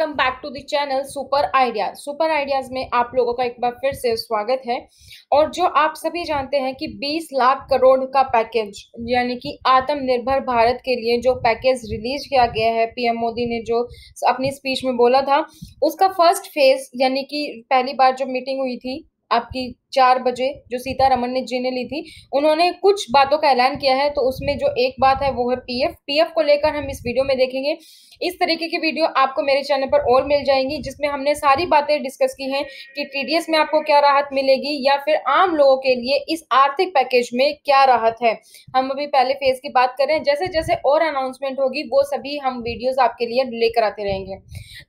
welcome back to the channel super ideas super ideas में आप लोगों का एक बार फिर से स्वागत है और जो आप सभी जानते हैं कि 20 लाख करोड़ का पैकेज यानी कि आत्मनिर्भर भारत के लिए जो पैकेज रिलीज किया गया है पीएम मोदी ने जो अपनी स्पीच में बोला था उसका फर्स्ट फेज यानी कि पहली बार जो मीटिंग हुई थी आपकी चार बजे जो सीतारमन ने जी ने ली थी उन्होंने कुछ बातों का ऐलान किया है तो उसमें जो एक बात है वो है पीएफ पीएफ को लेकर हम इस वीडियो में देखेंगे इस तरीके की वीडियो आपको मेरे चैनल पर और मिल जाएंगी जिसमें हमने सारी बातें डिस्कस की हैं कि टीडीएस में आपको क्या राहत मिलेगी या फिर आम लोगों के लिए इस आर्थिक पैकेज में क्या राहत है हम अभी पहले फेज की बात कर रहे हैं जैसे जैसे और अनाउंसमेंट होगी वो सभी हम वीडियोज आपके लिए लेकर आते रहेंगे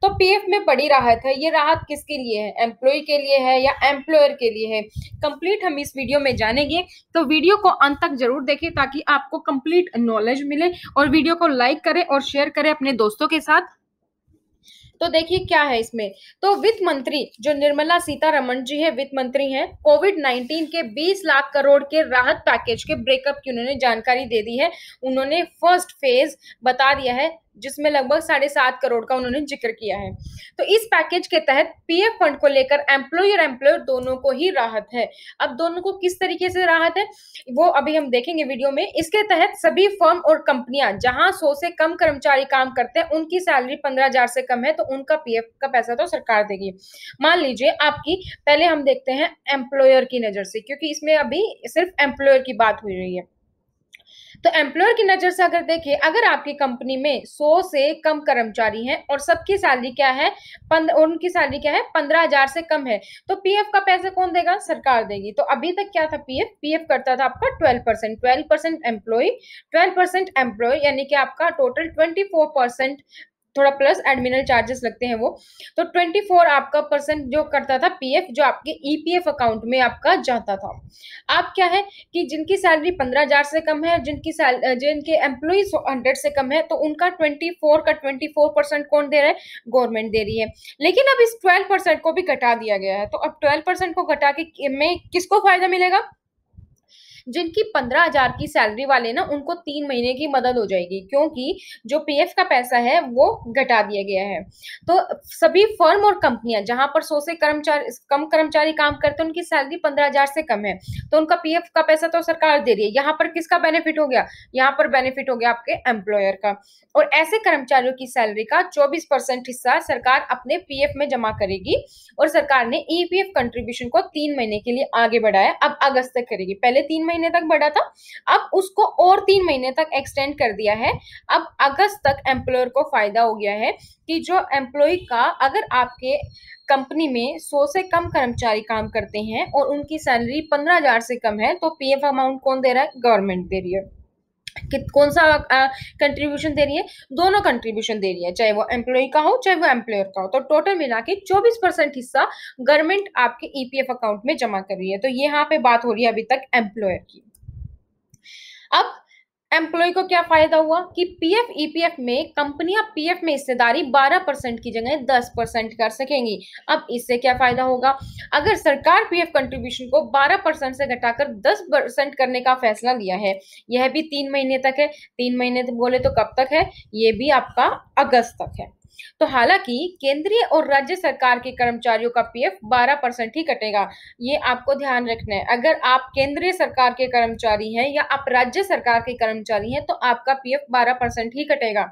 तो पी में बड़ी राहत है ये राहत किसके लिए है एम्प्लॉय के लिए है या एम्प्लॉयर के लिए है कंप्लीट हम इस वीडियो में जानेंगे तो वीडियो को अंत तक जरूर देखें ताकि आपको कंप्लीट नॉलेज मिले और वीडियो को लाइक करें और शेयर करें अपने दोस्तों के साथ तो देखिए क्या है इसमें तो वित्त मंत्री जो निर्मला सीतारमण जी है वित्त मंत्री हैं कोविड 19 के 20 लाख करोड़ के राहत पैकेज के ब्रेकअप की उन्होंने जानकारी दे दी है उन्होंने फर्स्ट फेज बता दिया है जिसमें लगभग साढ़े सात करोड़ का उन्होंने जिक्र किया है तो इस पैकेज के तहत पीएफ फंड को लेकर एम्प्लॉय और एम्प्लॉयर दोनों को ही राहत है अब दोनों को किस तरीके से राहत है वो अभी हम देखेंगे वीडियो में इसके तहत सभी फर्म और कंपनियां जहां सौ से कम कर्मचारी काम करते हैं उनकी सैलरी पंद्रह हजार से कम है तो उनका पी का पैसा तो सरकार देगी मान लीजिए आपकी पहले हम देखते हैं एम्प्लॉयर की नजर से क्योंकि इसमें अभी सिर्फ एम्प्लॉयर की बात हुई रही है तो एम्प्लॉयर की नज़र से अगर देखें अगर आपकी कंपनी में सौ से कम कर्मचारी हैं और सबकी सैलरी क्या है उनकी सैलरी क्या है पंद्रह हजार से कम है तो पीएफ का पैसा कौन देगा सरकार देगी तो अभी तक क्या था पीएफ पीएफ करता था आपका twelve percent twelve percent employee twelve percent employee यानी कि आपका टोटल ट्वेंटी फोर परसेंट थोड़ा प्लस एडमिनल चार्जेस लगते हैं वो तो 24 आपका परसेंट जो करता था पीएफ जो आपके ईपीएफ e अकाउंट में आपका जाता था आप क्या है कि जिनकी सैलरी 15000 से कम है जिनकी जिनके एम्प्लॉज 100 से कम है तो उनका 24 का 24 परसेंट कौन दे रहा है गवर्नमेंट दे रही है लेकिन अब इस 12 परसेंट को भी घटा दिया गया है तो अब ट्वेल्व परसेंट को घटा के में किसको फायदा मिलेगा जिनकी पंद्रह हजार की सैलरी वाले ना उनको तीन महीने की मदद हो जाएगी क्योंकि जो पीएफ का पैसा है वो घटा दिया गया है तो सभी फर्म और कंपनियां जहां पर सौ से कर्मचारी कम कर्मचारी काम करते हैं उनकी सैलरी पंद्रह हजार से कम है तो उनका पीएफ का पैसा तो सरकार दे रही है यहाँ पर किसका बेनिफिट हो गया यहाँ पर बेनिफिट हो गया आपके एम्प्लॉयर का और ऐसे कर्मचारियों की सैलरी का चौबीस परसेंट हिस्सा सरकार अपने पीएफ में जमा करेगी और सरकार ने ईपीएफ e कंट्रीब्यूशन को तीन महीने के लिए आगे बढ़ाया अब अगस्त तक करेगी पहले तीन महीने तक बढ़ा था अब उसको और तीन महीने तक एक्सटेंड कर दिया है अब अगस्त तक एम्प्लॉयर को फायदा हो गया है कि जो एम्प्लॉय का अगर आपके कंपनी में सौ से कम कर्मचारी काम करते हैं और उनकी सैलरी पंद्रह हजार से कम है तो पीएफ अमाउंट कौन दे रहा है गवर्नमेंट दे रही है कौन सा कंट्रीब्यूशन दे रही है दोनों कंट्रीब्यूशन दे रही है चाहे वो एम्प्लॉय का हो चाहे वो एम्प्लॉयर का हो तो टोटल मिला के चौबीस परसेंट हिस्सा गवर्नमेंट आपके ईपीएफ e अकाउंट में जमा कर रही है तो यहाँ पे बात हो रही है अभी तक एम्प्लॉयर की अब एम्प्लॉय को क्या फायदा हुआ कि पीएफ ईपीएफ e में कंपनियां पीएफ में हिस्सेदारी 12 परसेंट की जगह 10 परसेंट कर सकेंगी अब इससे क्या फायदा होगा अगर सरकार पीएफ कंट्रीब्यूशन को 12 परसेंट से घटाकर 10 परसेंट करने का फैसला लिया है यह भी तीन महीने तक है तीन महीने तो बोले तो कब तक है ये भी आपका अगस्त तक है तो हालांकि केंद्रीय और राज्य सरकार के कर्मचारियों का पीएफ 12 परसेंट ही कटेगा ये आपको ध्यान रखना है अगर आप केंद्रीय सरकार के कर्मचारी हैं या आप राज्य सरकार के कर्मचारी हैं तो आपका पीएफ 12 परसेंट ही कटेगा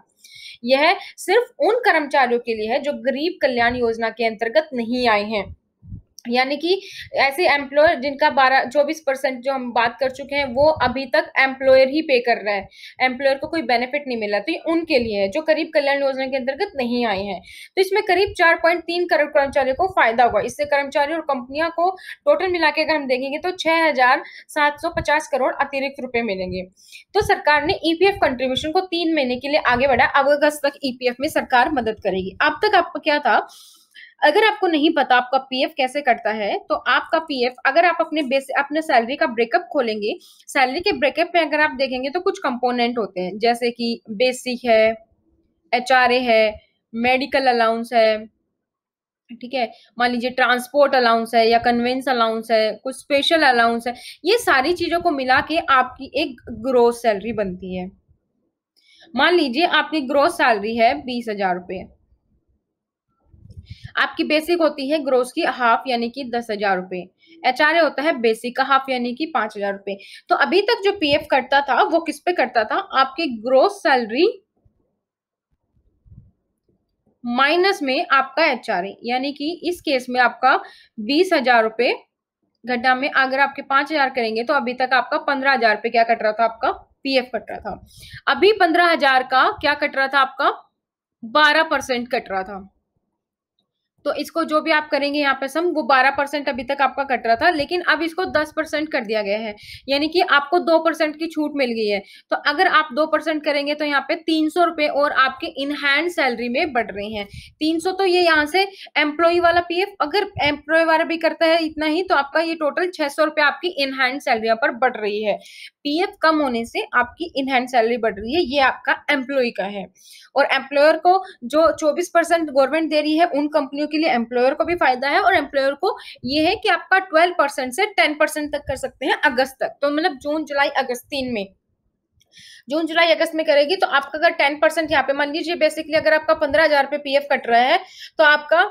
यह सिर्फ उन कर्मचारियों के लिए है जो गरीब कल्याण योजना के अंतर्गत नहीं आए हैं यानी कि ऐसे एम्प्लॉयर जिनका बारह चौबीस परसेंट जो हम बात कर चुके हैं वो अभी तक एम्प्लॉयर ही पे कर रहा है एम्प्लॉयर को कोई बेनिफिट नहीं मिला तो ये उनके लिए है जो करीब कल्याण योजना के अंतर्गत नहीं आए हैं तो इसमें करीब चार पॉइंट तीन करोड़ कर्मचारियों को फायदा हुआ इससे कर्मचारी और कंपनियां को टोटल मिला के अगर हम देखेंगे तो छह हजार सात सौ पचास करोड़ अतिरिक्त रुपए मिलेंगे तो सरकार ने ईपीएफ e कंट्रीब्यूशन को तीन महीने के लिए आगे बढ़ाया अब अगस्त तक ईपीएफ e में सरकार मदद करेगी अब तक आपका क्या था अगर आपको नहीं पता आपका पीएफ कैसे कटता है तो आपका पीएफ अगर आप अपने बेस अपने सैलरी का ब्रेकअप खोलेंगे सैलरी के ब्रेकअप में अगर आप देखेंगे तो कुछ कंपोनेंट होते हैं जैसे कि बेसिक है एच है मेडिकल अलाउंस है ठीक है मान लीजिए ट्रांसपोर्ट अलाउंस है या कन्वेंस अलाउंस है कुछ स्पेशल अलाउंस है ये सारी चीजों को मिला के आपकी एक ग्रोथ सैलरी बनती है मान लीजिए आपकी ग्रोथ सैलरी है बीस हजार रुपये आपकी बेसिक होती है ग्रोस की हाफ यानी कि दस हजार रुपए एच होता है बेसिक का हाफ यानी कि पांच हजार रुपए तो अभी तक जो पीएफ करता था वो किस पे करता था आपकी ग्रोस सैलरी माइनस में आपका एच यानी कि इस केस में आपका बीस हजार रुपए घटा में अगर आपके पांच हजार करेंगे तो अभी तक आपका पंद्रह हजार रुपये क्या कट रहा था आपका पीएफ कट रहा था अभी पंद्रह हजार का क्या कट रहा था आपका बारह परसेंट कट रहा था तो इसको जो भी आप करेंगे यहाँ पे सम वो बारह परसेंट अभी तक आपका कट रहा था लेकिन अब इसको दस परसेंट कर दिया गया है यानी कि आपको दो परसेंट की छूट मिल गई है तो अगर आप दो परसेंट करेंगे तो यहाँ पे तीन सौ रुपए और आपके इन हैंड सैलरी में बढ़ रहे हैं तीन सौ तो ये यहाँ से एम्प्लॉय वाला पी अगर एम्प्लॉय वाला भी करता है इतना ही तो आपका ये टोटल छह सौ रुपए आपकी इन हैंड सैलरी पर बढ़ रही है पीएफ कम होने से आपकी इन हैंड सैलरी बढ़ रही है ये आपका एम्प्लॉय का है और एम्प्लॉयर को जो चौबीस गवर्नमेंट दे रही है उन कंपनियों के लिए एम्प्लॉयर को भी फायदा है और एम्प्लॉयर को ये है कि आपका ट्वेल्व परसेंट से टेन परसेंट तक कर सकते हैं अगस्त तक तो मतलब जून जुलाई अगस्त तीन में जून जुलाई अगस्त में करेगी तो आपका अगर टेन परसेंट यहाँ पे मान लीजिए बेसिकली अगर आपका पंद्रह हजार रुपये पी कट रहा है तो आपका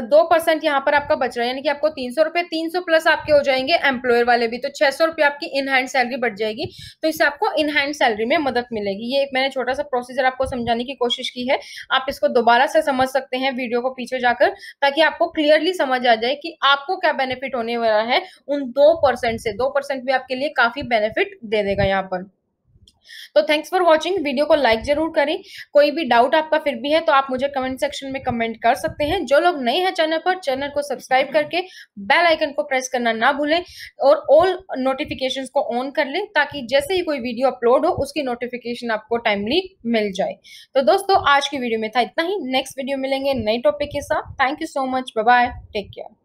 दो परसेंट यहाँ पर आपका बच रहा है यानी कि आपको तीन सौ रुपये तीन सौ प्लस आपके हो जाएंगे एम्प्लॉयर वाले भी तो छह सौ रुपये आपकी इन हैंड सैलरी बढ़ जाएगी तो इससे आपको इन हैंड सैलरी में मदद मिलेगी ये एक मैंने छोटा सा प्रोसीजर आपको समझाने की कोशिश की है आप इसको दोबारा से समझ सकते हैं वीडियो को पीछे जाकर ताकि आपको क्लियरली समझ आ जाए कि आपको क्या बेनिफिट होने वाला है उन दो परसेंट से दो परसेंट भी आपके लिए काफी बेनिफिट दे देगा यहाँ पर तो थैंक्स फॉर वॉचिंग वीडियो को लाइक जरूर करें कोई भी डाउट आपका फिर भी है तो आप मुझे कमेंट सेक्शन में कमेंट कर सकते हैं जो लोग नए हैं चैनल पर चैनल को सब्सक्राइब करके बेल आइकन को प्रेस करना ना भूलें और ऑल नोटिफिकेशन को ऑन कर लें ताकि जैसे ही कोई वीडियो अपलोड हो उसकी नोटिफिकेशन आपको टाइमली मिल जाए तो दोस्तों आज की वीडियो में था इतना ही नेक्स्ट वीडियो मिलेंगे नए टॉपिक के साथ thank you so much bye take care